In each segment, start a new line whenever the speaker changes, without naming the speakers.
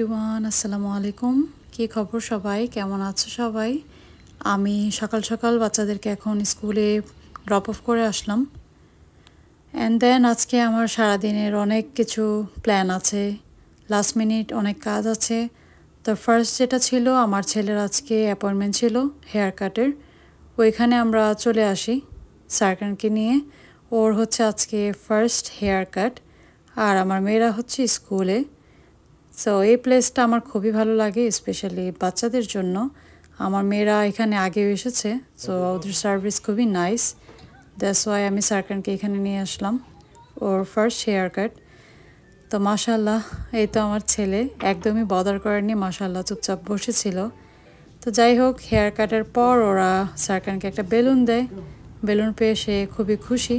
Everyone আসসালামু আলাইকুম কী খবর সবাই কেমন আছো সবাই আমি সকাল সকাল বাচ্চাদেরকে এখন স্কুলে ড্রপ অফ করে আসলাম অ্যান্ড দেন আজকে আমার সারাদিনের অনেক কিছু প্ল্যান আছে লাস্ট মিনিট অনেক কাজ আছে তো ফার্স্ট যেটা ছিল আমার ছেলের আজকে অ্যাপয়েন্টমেন্ট ছিল হেয়ার কাটের ওইখানে আমরা চলে আসি সার্কানকে নিয়ে ওর হচ্ছে আজকে ফার্স্ট হেয়ার কাট আর আমার মেয়েরা হচ্ছে স্কুলে সো এই প্লেসটা আমার খুবই ভালো লাগে স্পেশালি বাচ্চাদের জন্য আমার মেয়েরা এখানে আগেও এসেছে সো ওদের সার্ভিস খুবই নাইস দ্যাটস ওয়াই আমি সারকানকে এখানে নিয়ে আসলাম ওর ফার্স্ট হেয়ার কাট তো মাশাল্লাহ এই তো আমার ছেলে একদমই বদার করেনি মাশাল্লাহ চুপচাপ বসেছিল তো যাই হোক হেয়ার কাটার পর ওরা সারকানকে একটা বেলুন দেয় বেলুন পেয়ে সে খুবই খুশি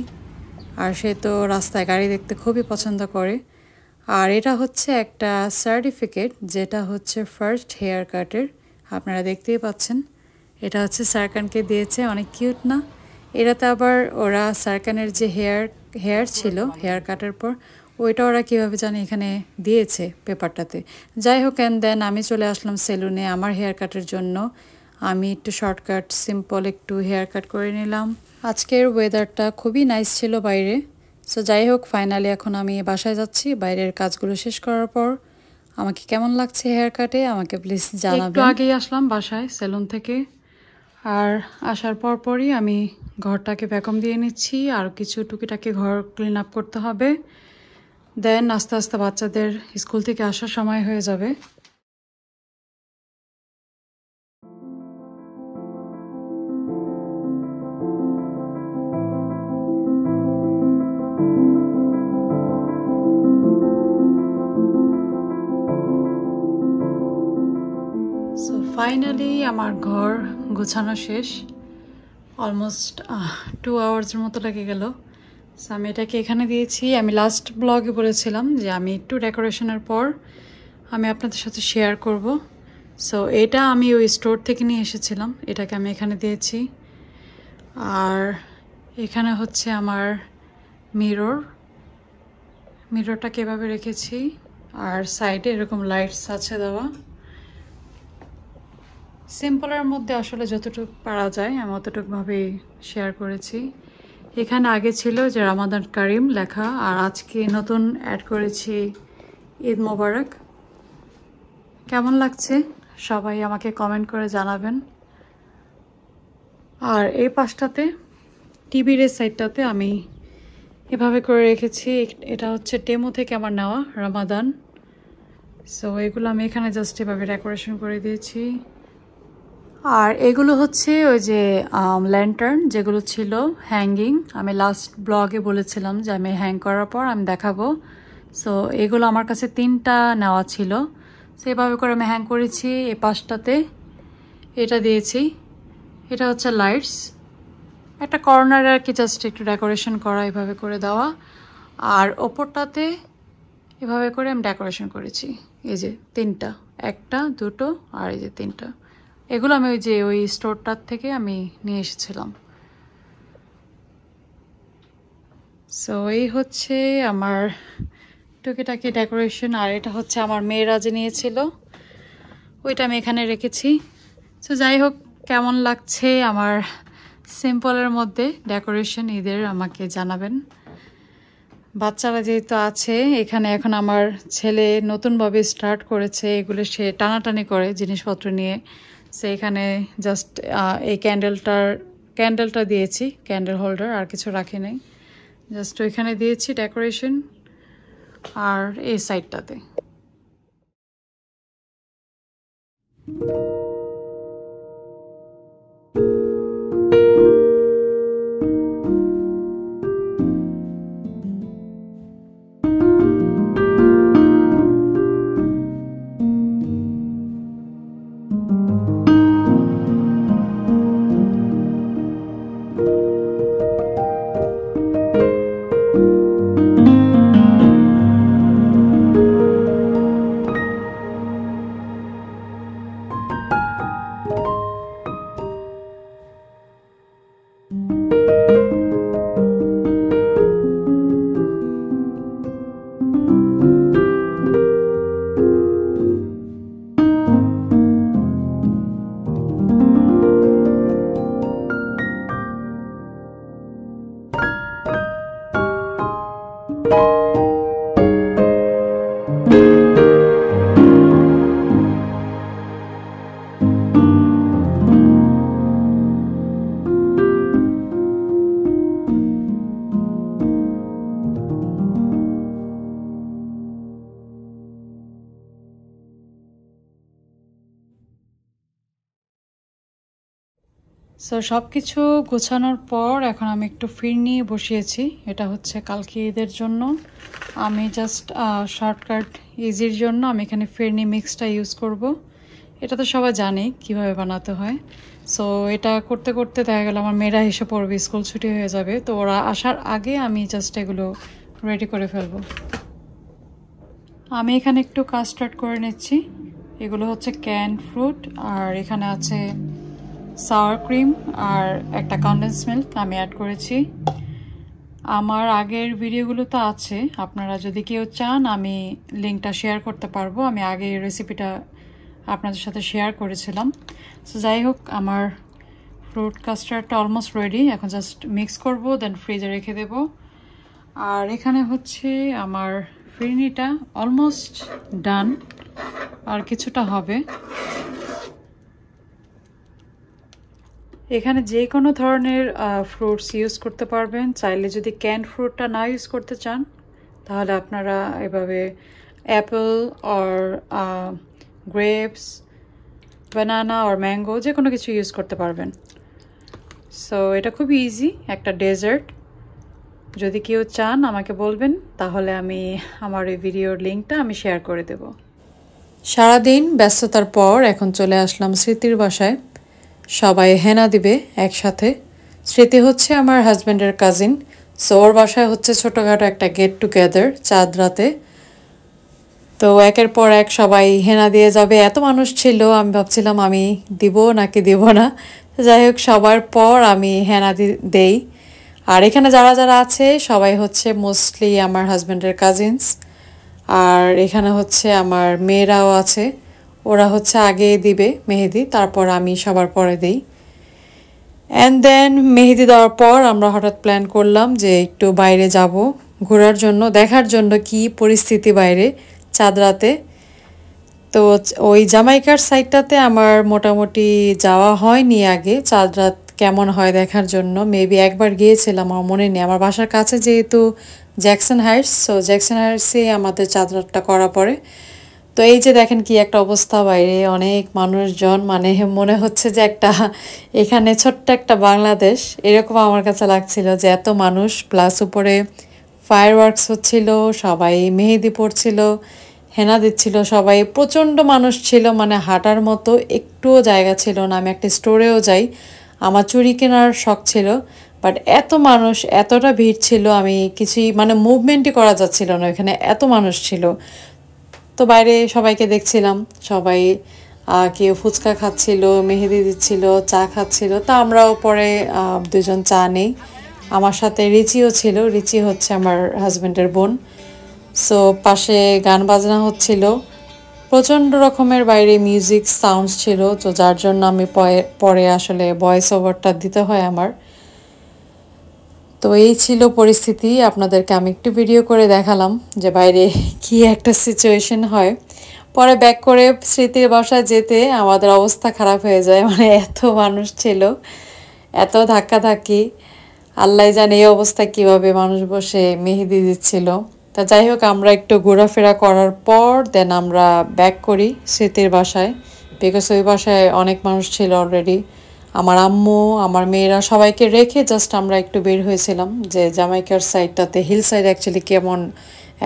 আর সে তো রাস্তায় গাড়ি দেখতে খুবই পছন্দ করে আর এটা হচ্ছে একটা সার্টিফিকেট যেটা হচ্ছে ফার্স্ট হেয়ার কাটের আপনারা দেখতেই পাচ্ছেন এটা হচ্ছে সারকানকে দিয়েছে অনেক কিউট না এটাতে আবার ওরা সারকানের যে হেয়ার হেয়ার ছিল হেয়ার কাটার পর ওইটা ওরা কীভাবে জানি এখানে দিয়েছে পেপারটাতে যাই হোক অ্যান্ড দেন আমি চলে আসলাম সেলুনে আমার হেয়ার কাটের জন্য আমি একটু শর্টকাট সিম্পল একটু হেয়ার কাট করে নিলাম আজকের ওয়েদারটা খুবই নাইস ছিল বাইরে সো যাই হোক ফাইনালি এখন আমি বাসায় যাচ্ছি বাইরের কাজগুলো শেষ করার পর আমাকে কেমন লাগছে হেয়ার কাটে আমাকে প্লিজ জানাবেন একটু আগেই আসলাম বাসায় সেলুন থেকে আর আসার পর পরই আমি ঘরটাকে ভ্যাকম দিয়ে নিচ্ছি আর কিছু টুকিটাকে ঘর ক্লিন আপ করতে হবে দেন আস্তে আস্তে বাচ্চাদের স্কুল থেকে আসার সময় হয়ে যাবে ফাইনালি আমার ঘর গোছানো শেষ অলমোস্ট টু আওয়ার্সের মতো লেগে গেল সো আমি এটাকে এখানে দিয়েছি আমি লাস্ট ব্লগে বলেছিলাম যে আমি একটু ডেকোরেশনের পর আমি আপনাদের সাথে শেয়ার করব সো এটা আমি ওই স্টোর থেকে নিয়ে এসেছিলাম এটাকে আমি এখানে দিয়েছি আর এখানে হচ্ছে আমার মিরর মিররটা কীভাবে রেখেছি আর সাইডে এরকম লাইটস আছে দেওয়া সিম্পলের মধ্যে আসলে যতটুকু পারা যায় আমি অতটুকভাবে শেয়ার করেছি এখানে আগে ছিল যে রামাদান কারিম লেখা আর আজকে নতুন অ্যাড করেছি ঈদ মোবারক কেমন লাগছে সবাই আমাকে কমেন্ট করে জানাবেন আর এই পাশটাতে টিভির এই সাইডটাতে আমি এভাবে করে রেখেছি এটা হচ্ছে টেমো থেকে আমার নেওয়া রামাদান সো এগুলো আমি এখানে জাস্ট এভাবে ডেকোরেশন করে দিয়েছি আর এগুলো হচ্ছে ওই যে ল্যান্টার্ন যেগুলো ছিল হ্যাঙ্গিং আমি লাস্ট ব্লগে বলেছিলাম যে আমি হ্যাং করার পর আমি দেখাবো সো এগুলো আমার কাছে তিনটা নেওয়া ছিল সো এভাবে করে আমি হ্যাং করেছি এ পাশটাতে এটা দিয়েছি এটা হচ্ছে লাইটস একটা কর্নার আর কি জাস্ট একটু ডেকোরেশন করা এভাবে করে দেওয়া আর ওপরটাতে এভাবে করে আমি ডেকোরেশন করেছি এই যে তিনটা একটা দুটো আর এই যে তিনটা এগুলো আমি ওই যে ওই স্টোরটার থেকে আমি নিয়ে এসেছিলাম সো এই হচ্ছে আমার টুকিটাকি ডেকোরেশন আর এটা হচ্ছে আমার মেয়েরা যে নিয়েছিল ওইটা আমি এখানে রেখেছি সো যাই হোক কেমন লাগছে আমার সিম্পলের মধ্যে ডেকোরেশন ঈদের আমাকে জানাবেন বাচ্চারা যেহেতু আছে এখানে এখন আমার ছেলে নতুনভাবে স্টার্ট করেছে এগুলো সে টানাটানি করে জিনিসপত্র নিয়ে সে এখানে জাস্ট এই ক্যান্ডেলটার ক্যান্ডেলটা দিয়েছি ক্যান্ডেল হোল্ডার আর কিছু রাখি নাই জাস্ট ওইখানে দিয়েছি ডেকোরেশন আর এই সাইডটাতে সো সব কিছু গোছানোর পর এখন আমি একটু ফিরনি বসিয়েছি এটা হচ্ছে কালকে ঈদের জন্য আমি জাস্ট শর্টকাট ইজির জন্য আমি এখানে ফিরনি মিক্সটা ইউজ করব। এটা তো সবাই জানে কিভাবে বানাতে হয় সো এটা করতে করতে দেখা গেল আমার মেয়েরা এসে পড়বে স্কুল ছুটি হয়ে যাবে তো ওরা আসার আগে আমি জাস্ট এগুলো রেডি করে ফেলবো আমি এখানে একটু স্টার্ট করে নিচ্ছি এগুলো হচ্ছে ক্যান ফ্রুট আর এখানে আছে সাওয়ার ক্রিম আর একটা কন্ডেন্স মিল্ক আমি অ্যাড করেছি আমার আগের ভিডিওগুলো তো আছে আপনারা যদি কেউ চান আমি লিঙ্কটা শেয়ার করতে পারবো আমি আগে রেসিপিটা আপনাদের সাথে শেয়ার করেছিলাম সো যাই হোক আমার ফ্রুট কাস্টার্ডটা অলমোস্ট রেডি এখন জাস্ট মিক্স করব দেন ফ্রিজে রেখে দেব আর এখানে হচ্ছে আমার ফিরনিটা অলমোস্ট ডান আর কিছুটা হবে এখানে যে কোনো ধরনের ফ্রুটস ইউজ করতে পারবেন চাইলে যদি ক্যান্ড ফ্রুটটা না ইউজ করতে চান তাহলে আপনারা এভাবে apple or grapes banana or mango যে কোনো কিছু ইউজ করতে পারবেন সো এটা খুব ইজি একটা ডেজার্ট যদি কেউ চান আমাকে বলবেন তাহলে আমি আমার এই ভিডিওর লিঙ্কটা আমি শেয়ার করে দেব সারাদিন ব্যস্ততার পর এখন চলে আসলাম স্মৃতির বাসায় সবাই হেনা দিবে একসাথে স্মৃতি হচ্ছে আমার হাজব্যান্ডের কাজিন সো ওর বাসায় হচ্ছে ছোটোখাটো একটা গেট টুগেদার চাঁদ রাতে তো একের পর এক সবাই হেনা দিয়ে যাবে এত মানুষ ছিল আমি ভাবছিলাম আমি দিব নাকি দিব না যাই হোক সবার পর আমি হেনা দেই আর এখানে যারা যারা আছে সবাই হচ্ছে মোস্টলি আমার হাজব্যান্ডের কাজিনস আর এখানে হচ্ছে আমার মেয়েরাও আছে ওরা হচ্ছে আগে দিবে মেহেদি তারপর আমি সবার পরে দিই অ্যান্ড দেন মেহেদি দেওয়ার পর আমরা হঠাৎ প্ল্যান করলাম যে একটু বাইরে যাব ঘোরার জন্য দেখার জন্য কি পরিস্থিতি বাইরে চাঁদরাতে তো ওই জামাইকার সাইডটাতে আমার মোটামুটি যাওয়া হয়নি আগে চাঁদরাত কেমন হয় দেখার জন্য মেবি একবার গিয়েছিলাম আমার মনে নেই আমার বাসার কাছে যেহেতু জ্যাকসন হাইটস সো জ্যাকসন হাইটসে আমাদের চাঁদরাতটা করা পড়ে তো এই যে দেখেন কি একটা অবস্থা বাইরে অনেক মানুষজন মানে মনে হচ্ছে যে একটা এখানে ছোট্ট একটা বাংলাদেশ এরকম আমার কাছে লাগছিল যে এত মানুষ প্লাস উপরে ফায়ার ওয়ার্কস হচ্ছিল সবাই মেহেদি পড়ছিল হেনা দিচ্ছিল সবাই প্রচণ্ড মানুষ ছিল মানে হাঁটার মতো একটুও জায়গা ছিল না আমি একটা স্টোরেও যাই আমার চুরি কেনার শখ ছিল বাট এত মানুষ এতটা ভিড় ছিল আমি কিছুই মানে মুভমেন্টই করা যাচ্ছিল না ওইখানে এত মানুষ ছিল তো বাইরে সবাইকে দেখছিলাম সবাই কেউ ফুচকা খাচ্ছিল মেহেদি দিচ্ছিল চা খাচ্ছিল তা আমরাও পরে দুজন চা নেই আমার সাথে রিচিও ছিল রিচি হচ্ছে আমার হাজব্যান্ডের বোন সো পাশে গান বাজনা হচ্ছিল প্রচণ্ড রকমের বাইরে মিউজিক সাউন্ডস ছিল তো যার জন্য আমি পরে আসলে ভয়েস ওভারটা দিতে হয় আমার তো এই ছিল পরিস্থিতি আপনাদেরকে আমি একটু ভিডিও করে দেখালাম যে বাইরে কি একটা সিচুয়েশন হয় পরে ব্যাক করে স্মৃতির বাসায় যেতে আমাদের অবস্থা খারাপ হয়ে যায় মানে এত মানুষ ছিল এত ধাক্কা ধাক্কি আল্লাহ জানে এই অবস্থায় কীভাবে মানুষ বসে মেহেদি দিচ্ছিল তা যাই হোক আমরা একটু ঘোরাফেরা করার পর দেন আমরা ব্যাক করি স্মৃতির বাসায় বিকজ ওই বাসায় অনেক মানুষ ছিল অলরেডি আমার আম্মু আমার মেয়েরা সবাইকে রেখে জাস্ট আমরা একটু বের হয়েছিলাম যে জামাইকার সাইডটাতে হিল সাইড অ্যাকচুয়ালি কেমন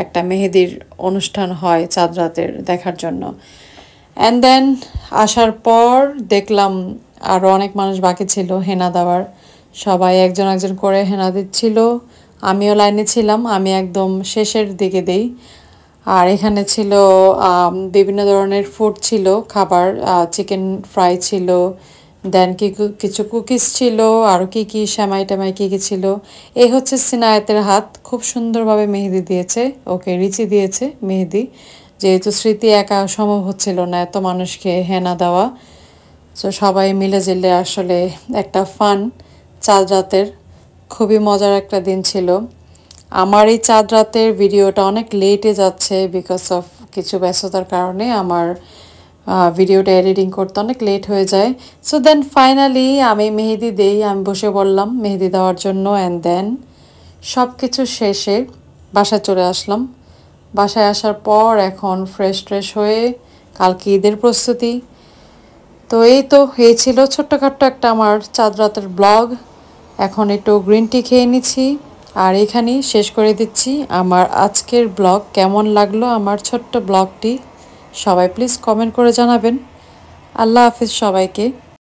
একটা মেহেদির অনুষ্ঠান হয় চাঁদ রাতের দেখার জন্য অ্যান্ড দেন আসার পর দেখলাম আরও অনেক মানুষ বাকি ছিল হেনা দেওয়ার সবাই একজন একজন করে হেনা দিচ্ছিল আমিও লাইনে ছিলাম আমি একদম শেষের দিকে দেই আর এখানে ছিল বিভিন্ন ধরনের ফুড ছিল খাবার চিকেন ফ্রাই ছিল দেন কি কিছু কুকিজ ছিল আরও কি কি শ্যামাই টামাই কী কী ছিল এই হচ্ছে সিনায়েতের হাত খুব সুন্দরভাবে মেহেদি দিয়েছে ওকে রিচি দিয়েছে মেহেদি যেহেতু স্মৃতি একা সম্ভব হচ্ছিল না এত মানুষকে হেনা দেওয়া সো সবাই মিলে জেলে আসলে একটা ফান চাঁদ রাতের খুবই মজার একটা দিন ছিল আমার এই চাঁদ রাতের ভিডিওটা অনেক লেটে যাচ্ছে বিকজ অফ কিছু ব্যস্ততার কারণে আমার ভিডিওটা এডিটিং করতে অনেক লেট হয়ে যায় সো দেন ফাইনালি আমি মেহেদি দেই আমি বসে বললাম মেহেদি দেওয়ার জন্য অ্যান্ড দেন সব কিছু শেষে বাসায় চলে আসলাম বাসায় আসার পর এখন ফ্রেশ ট্রেশ হয়ে কালকে ঈদের প্রস্তুতি তো এই তো হয়েছিল ছিল ছোট্টখাট্ট একটা আমার চাঁদ রাতের ব্লগ এখন একটু গ্রিন টি খেয়ে নিচ্ছি আর এখানেই শেষ করে দিচ্ছি আমার আজকের ব্লগ কেমন লাগলো আমার ছোট্ট ব্লগটি সবাই প্লিজ কমেন্ট করে জানাবেন আল্লাহ হাফিজ সবাইকে